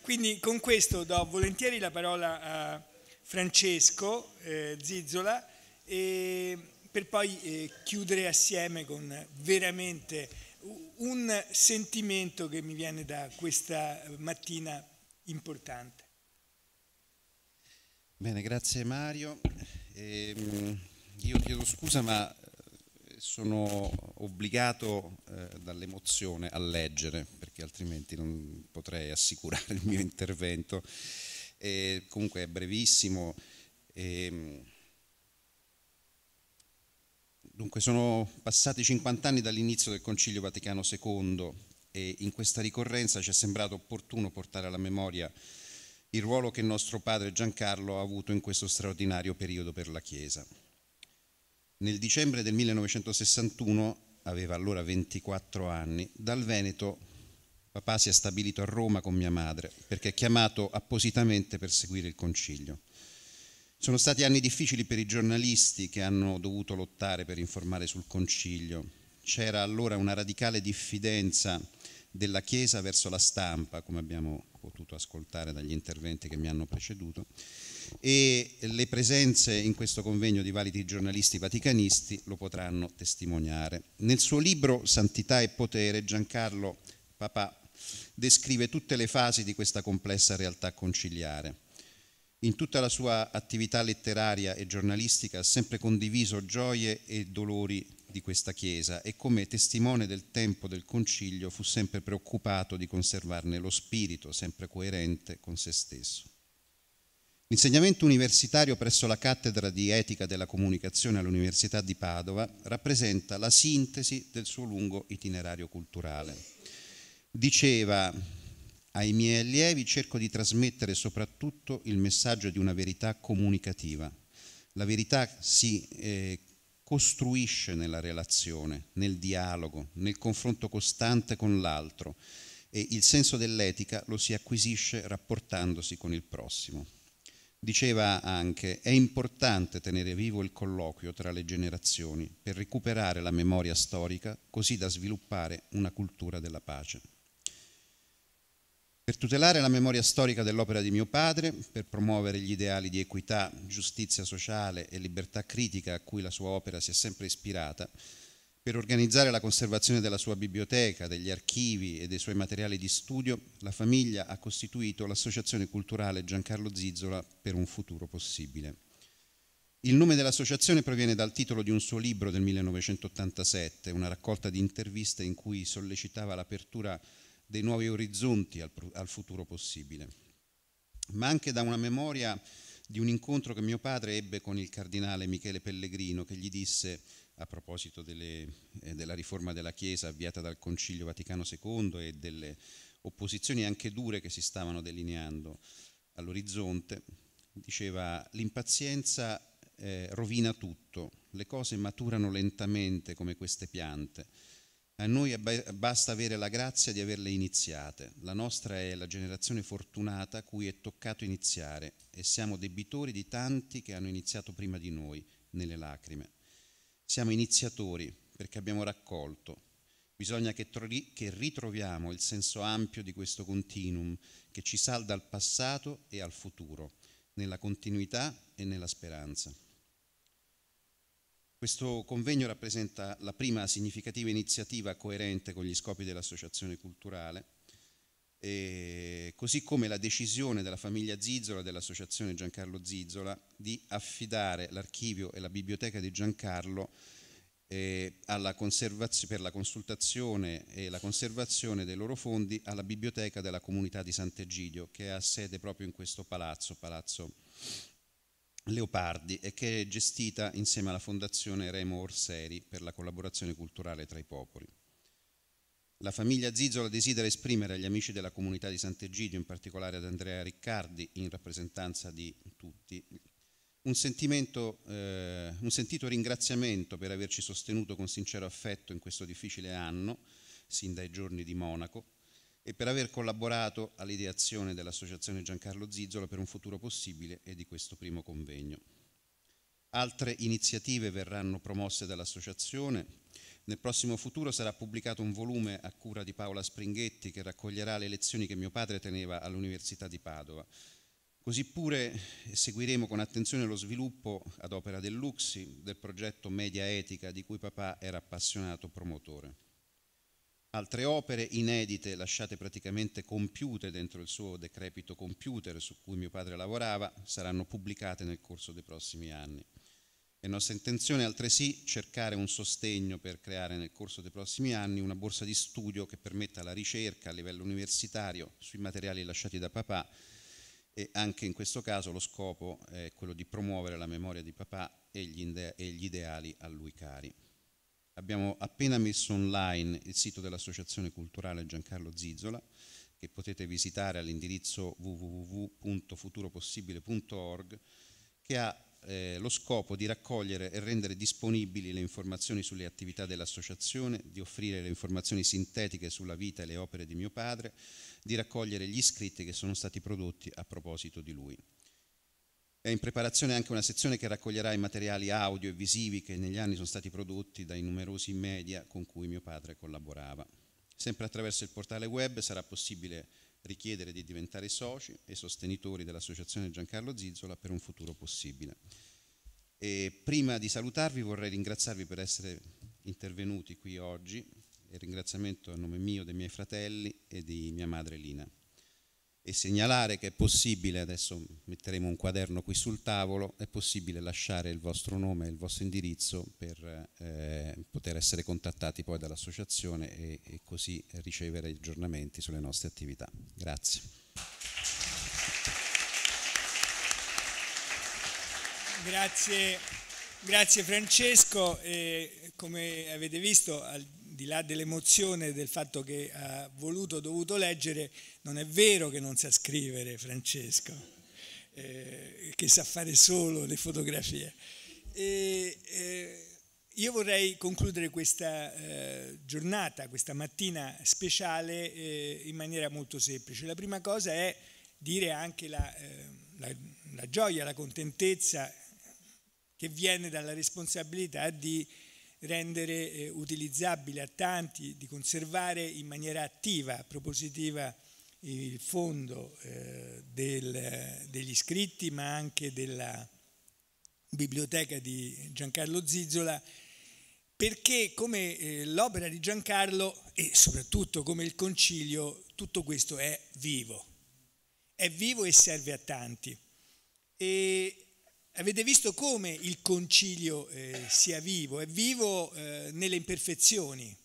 quindi con questo do volentieri la parola a Francesco eh, Zizzola per poi eh, chiudere assieme con veramente un sentimento che mi viene da questa mattina importante. Bene, grazie Mario. Ehm, io chiedo scusa ma sono obbligato eh, dall'emozione a leggere, perché altrimenti non potrei assicurare il mio intervento. E comunque è brevissimo. E, ehm, dunque sono passati 50 anni dall'inizio del Concilio Vaticano II e in questa ricorrenza ci è sembrato opportuno portare alla memoria il ruolo che nostro padre Giancarlo ha avuto in questo straordinario periodo per la Chiesa. Nel dicembre del 1961, aveva allora 24 anni, dal Veneto papà si è stabilito a Roma con mia madre perché è chiamato appositamente per seguire il concilio. Sono stati anni difficili per i giornalisti che hanno dovuto lottare per informare sul concilio. C'era allora una radicale diffidenza della Chiesa verso la stampa, come abbiamo potuto ascoltare dagli interventi che mi hanno preceduto, e le presenze in questo convegno di validi giornalisti vaticanisti lo potranno testimoniare. Nel suo libro Santità e Potere Giancarlo Papà descrive tutte le fasi di questa complessa realtà conciliare. In tutta la sua attività letteraria e giornalistica ha sempre condiviso gioie e dolori di questa Chiesa e come testimone del tempo del Concilio fu sempre preoccupato di conservarne lo spirito, sempre coerente con se stesso. L'insegnamento universitario presso la cattedra di etica della comunicazione all'Università di Padova rappresenta la sintesi del suo lungo itinerario culturale. Diceva ai miei allievi cerco di trasmettere soprattutto il messaggio di una verità comunicativa. La verità si eh, costruisce nella relazione, nel dialogo, nel confronto costante con l'altro e il senso dell'etica lo si acquisisce rapportandosi con il prossimo. Diceva anche, è importante tenere vivo il colloquio tra le generazioni per recuperare la memoria storica così da sviluppare una cultura della pace per tutelare la memoria storica dell'opera di mio padre, per promuovere gli ideali di equità, giustizia sociale e libertà critica a cui la sua opera si è sempre ispirata, per organizzare la conservazione della sua biblioteca, degli archivi e dei suoi materiali di studio, la famiglia ha costituito l'Associazione Culturale Giancarlo Zizzola per un futuro possibile. Il nome dell'associazione proviene dal titolo di un suo libro del 1987, una raccolta di interviste in cui sollecitava l'apertura dei nuovi orizzonti al, al futuro possibile, ma anche da una memoria di un incontro che mio padre ebbe con il cardinale Michele Pellegrino che gli disse a proposito delle, eh, della riforma della Chiesa avviata dal Concilio Vaticano II e delle opposizioni anche dure che si stavano delineando all'orizzonte, diceva l'impazienza eh, rovina tutto, le cose maturano lentamente come queste piante a noi basta avere la grazia di averle iniziate. La nostra è la generazione fortunata cui è toccato iniziare e siamo debitori di tanti che hanno iniziato prima di noi, nelle lacrime. Siamo iniziatori perché abbiamo raccolto. Bisogna che, tr- che ritroviamo il senso ampio di questo continuum che ci salda al passato e al futuro, nella continuità e nella speranza. Questo convegno rappresenta la prima significativa iniziativa coerente con gli scopi dell'associazione culturale, così come la decisione della famiglia Zizzola, e dell'associazione Giancarlo Zizzola, di affidare l'archivio e la biblioteca di Giancarlo eh, per la consultazione e la conservazione dei loro fondi alla biblioteca della comunità di Sant'Egidio, che ha sede proprio in questo palazzo, Palazzo Leopardi e che è gestita insieme alla Fondazione Remo Orseri per la collaborazione culturale tra i popoli. La famiglia Zizzola desidera esprimere agli amici della comunità di Sant'Egidio, in particolare ad Andrea Riccardi, in rappresentanza di tutti, un, eh, un sentito ringraziamento per averci sostenuto con sincero affetto in questo difficile anno, sin dai giorni di Monaco, e per aver collaborato all'ideazione dell'Associazione Giancarlo Zizzola per un futuro possibile e di questo primo convegno. Altre iniziative verranno promosse dall'Associazione. Nel prossimo futuro sarà pubblicato un volume a cura di Paola Springhetti che raccoglierà le lezioni che mio padre teneva all'Università di Padova. Così pure seguiremo con attenzione lo sviluppo ad opera del Luxi del progetto Media Etica di cui papà era appassionato promotore altre opere inedite lasciate praticamente compiute dentro il suo decrepito computer su cui mio padre lavorava saranno pubblicate nel corso dei prossimi anni. È nostra intenzione altresì cercare un sostegno per creare nel corso dei prossimi anni una borsa di studio che permetta la ricerca a livello universitario sui materiali lasciati da papà e anche in questo caso lo scopo è quello di promuovere la memoria di papà e gli, ide- e gli ideali a lui cari. Abbiamo appena messo online il sito dell'Associazione Culturale Giancarlo Zizzola, che potete visitare all'indirizzo www.futuropossibile.org, che ha eh, lo scopo di raccogliere e rendere disponibili le informazioni sulle attività dell'associazione, di offrire le informazioni sintetiche sulla vita e le opere di mio padre, di raccogliere gli scritti che sono stati prodotti a proposito di lui. È in preparazione anche una sezione che raccoglierà i materiali audio e visivi che negli anni sono stati prodotti dai numerosi media con cui mio padre collaborava. Sempre attraverso il portale web sarà possibile richiedere di diventare soci e sostenitori dell'Associazione Giancarlo Zizzola per un futuro possibile. E prima di salutarvi vorrei ringraziarvi per essere intervenuti qui oggi e ringraziamento a nome mio, dei miei fratelli e di mia madre Lina e segnalare che è possibile, adesso metteremo un quaderno qui sul tavolo, è possibile lasciare il vostro nome e il vostro indirizzo per eh, poter essere contattati poi dall'associazione e, e così ricevere aggiornamenti sulle nostre attività. Grazie. Grazie, grazie Francesco, e come avete visto al di là dell'emozione del fatto che ha voluto, o dovuto leggere, non è vero che non sa scrivere Francesco, eh, che sa fare solo le fotografie. E, eh, io vorrei concludere questa eh, giornata, questa mattina speciale eh, in maniera molto semplice. La prima cosa è dire anche la, eh, la, la gioia, la contentezza che viene dalla responsabilità di rendere eh, utilizzabile a tanti, di conservare in maniera attiva, propositiva il fondo eh, del, degli iscritti ma anche della biblioteca di Giancarlo Zizzola perché come eh, l'opera di Giancarlo e soprattutto come il concilio tutto questo è vivo, è vivo e serve a tanti. E, Avete visto come il concilio eh, sia vivo? È vivo eh, nelle imperfezioni,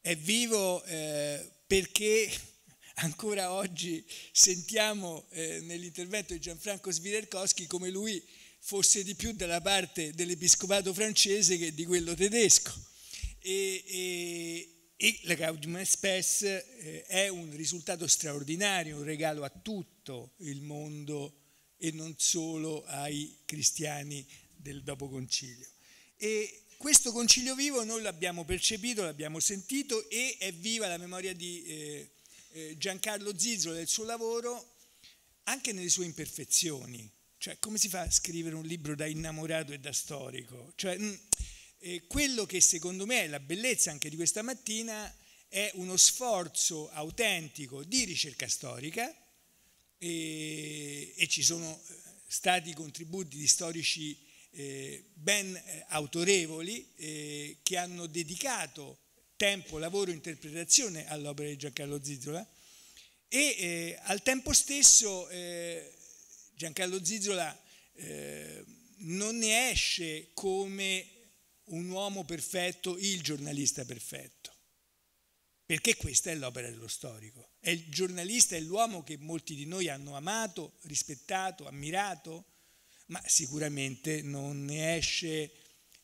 è vivo eh, perché ancora oggi sentiamo eh, nell'intervento di Gianfranco Svirerkowski come lui fosse di più dalla parte dell'episcopato francese che di quello tedesco. E, e, e la Gaudium Spes eh, è un risultato straordinario, un regalo a tutto il mondo e non solo ai cristiani del dopoconcilio. E questo concilio vivo noi l'abbiamo percepito, l'abbiamo sentito e è viva la memoria di eh, eh, Giancarlo Zizzo del suo lavoro anche nelle sue imperfezioni. Cioè, come si fa a scrivere un libro da innamorato e da storico? Cioè, mm, eh, quello che secondo me è la bellezza anche di questa mattina è uno sforzo autentico di ricerca storica, e, e ci sono eh, stati contributi di storici eh, ben eh, autorevoli eh, che hanno dedicato tempo, lavoro e interpretazione all'opera di Giancarlo Zizzola e eh, al tempo stesso eh, Giancarlo Zizzola non ne esce come un uomo perfetto, il giornalista perfetto perché questa è l'opera dello storico. È il giornalista, è l'uomo che molti di noi hanno amato, rispettato, ammirato, ma sicuramente non ne esce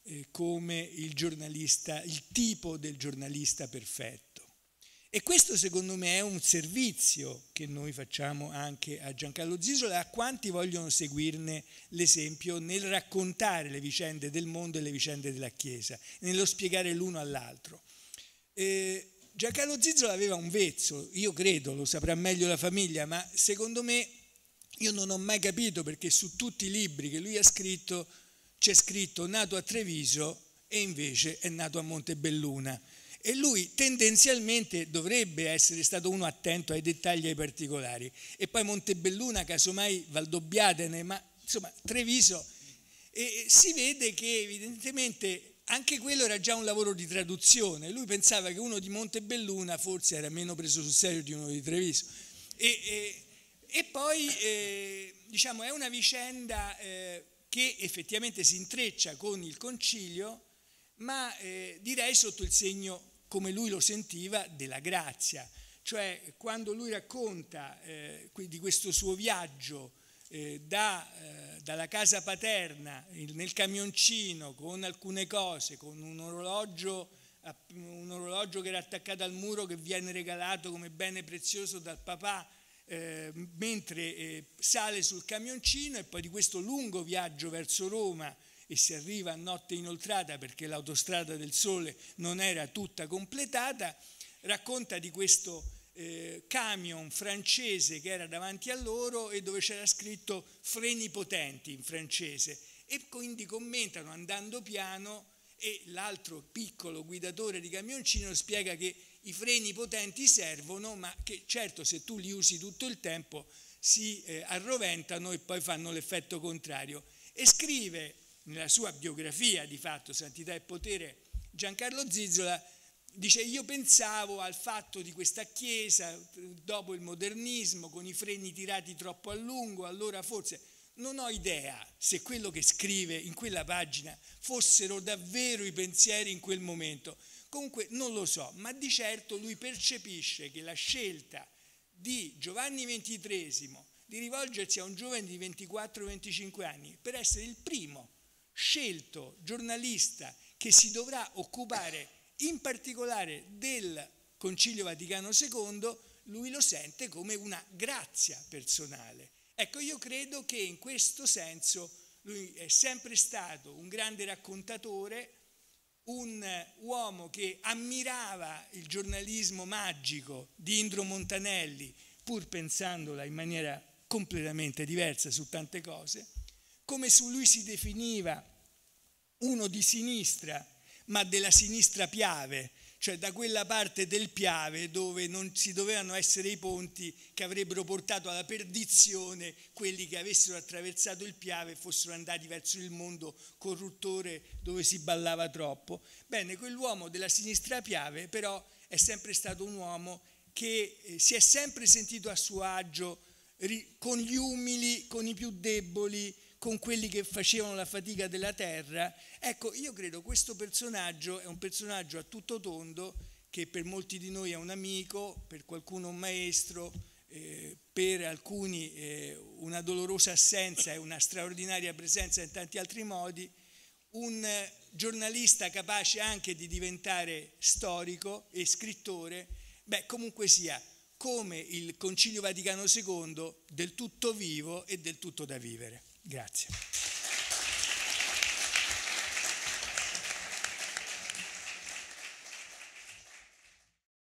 eh, come il giornalista, il tipo del giornalista perfetto. E questo secondo me è un servizio che noi facciamo anche a Giancarlo Zisola, a quanti vogliono seguirne l'esempio nel raccontare le vicende del mondo e le vicende della Chiesa, nello spiegare l'uno all'altro. Eh, Giancarlo Zizzola aveva un vezzo, io credo, lo saprà meglio la famiglia, ma secondo me io non ho mai capito perché su tutti i libri che lui ha scritto c'è scritto nato a Treviso e invece è nato a Montebelluna. E lui tendenzialmente dovrebbe essere stato uno attento ai dettagli e ai particolari. E poi Montebelluna, casomai Valdobbiadene, ma insomma Treviso. E si vede che evidentemente anche quello era già un lavoro di traduzione, lui pensava che uno di Montebelluna forse era meno preso sul serio di uno di Treviso. E, e, e poi eh, diciamo, è una vicenda eh, che effettivamente si intreccia con il concilio, ma eh, direi sotto il segno, come lui lo sentiva, della grazia. Cioè quando lui racconta eh, di questo suo viaggio eh, da, eh, dalla casa paterna nel camioncino con alcune cose, con un orologio, un orologio che era attaccato al muro che viene regalato come bene prezioso dal papà eh, mentre eh, sale sul camioncino e poi di questo lungo viaggio verso Roma e si arriva a notte inoltrata perché l'autostrada del sole non era tutta completata, racconta di questo eh, camion francese che era davanti a loro e dove c'era scritto freni potenti in francese e quindi commentano andando piano e l'altro piccolo guidatore di camioncino spiega che i freni potenti servono ma che certo se tu li usi tutto il tempo si eh, arroventano e poi fanno l'effetto contrario e scrive nella sua biografia di fatto Santità e Potere Giancarlo Zizzola Dice, io pensavo al fatto di questa chiesa dopo il modernismo, con i freni tirati troppo a lungo, allora forse non ho idea se quello che scrive in quella pagina fossero davvero i pensieri in quel momento. Comunque non lo so, ma di certo lui percepisce che la scelta di Giovanni XXIII di rivolgersi a un giovane di 24-25 anni per essere il primo scelto giornalista che si dovrà occupare in particolare del Concilio Vaticano II, lui lo sente come una grazia personale. Ecco, io credo che in questo senso lui è sempre stato un grande raccontatore, un uomo che ammirava il giornalismo magico di Indro Montanelli, pur pensandola in maniera completamente diversa su tante cose, come su lui si definiva uno di sinistra ma della sinistra Piave, cioè da quella parte del Piave dove non si dovevano essere i ponti che avrebbero portato alla perdizione quelli che avessero attraversato il Piave e fossero andati verso il mondo corruttore dove si ballava troppo. Bene, quell'uomo della sinistra Piave però è sempre stato un uomo che eh, si è sempre sentito a suo agio con gli umili, con i più deboli, con quelli che facevano la fatica della terra. Ecco, io credo questo personaggio è un personaggio a tutto tondo che per molti di noi è un amico, per qualcuno un maestro, eh, per alcuni eh, una dolorosa assenza e una straordinaria presenza in tanti altri modi, un giornalista capace anche di diventare storico e scrittore, beh comunque sia come il Concilio Vaticano II del tutto vivo e del tutto da vivere. Grazie.